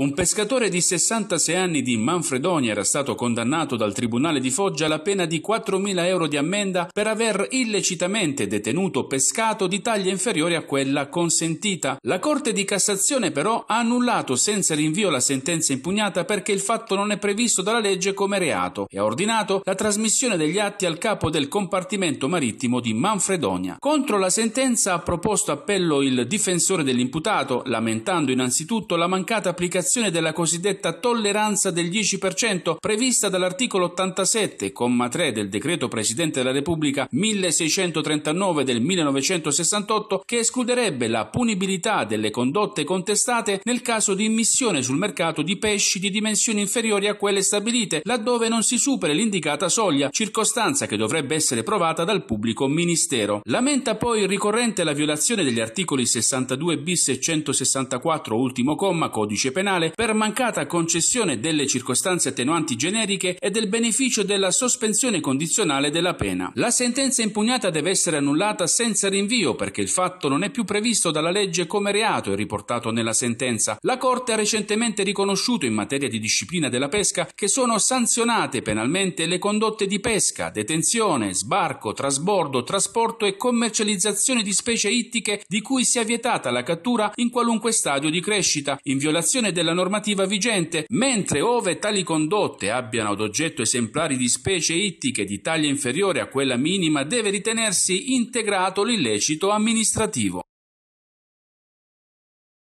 Un pescatore di 66 anni di Manfredonia era stato condannato dal Tribunale di Foggia alla pena di 4.000 euro di ammenda per aver illecitamente detenuto pescato di taglia inferiore a quella consentita. La Corte di Cassazione però ha annullato senza rinvio la sentenza impugnata perché il fatto non è previsto dalla legge come reato e ha ordinato la trasmissione degli atti al capo del compartimento marittimo di Manfredonia. Contro la sentenza ha proposto appello il difensore dell'imputato, lamentando innanzitutto la mancata applicazione l'applicazione della cosiddetta tolleranza del 10% prevista dall'articolo 87,3 del decreto Presidente della Repubblica 1639 del 1968 che escluderebbe la punibilità delle condotte contestate nel caso di immissione sul mercato di pesci di dimensioni inferiori a quelle stabilite, laddove non si supera l'indicata soglia, circostanza che dovrebbe essere provata dal pubblico ministero. Lamenta poi il ricorrente la violazione degli articoli 62 bis e 164 ultimo comma codice penale penale per mancata concessione delle circostanze attenuanti generiche e del beneficio della sospensione condizionale della pena. La sentenza impugnata deve essere annullata senza rinvio perché il fatto non è più previsto dalla legge come reato e riportato nella sentenza. La Corte ha recentemente riconosciuto in materia di disciplina della pesca che sono sanzionate penalmente le condotte di pesca, detenzione, sbarco, trasbordo, trasporto e commercializzazione di specie ittiche di cui si è vietata la cattura in qualunque stadio di crescita, in violazione della della normativa vigente, mentre ove tali condotte abbiano ad oggetto esemplari di specie ittiche di taglia inferiore a quella minima deve ritenersi integrato l'illecito amministrativo.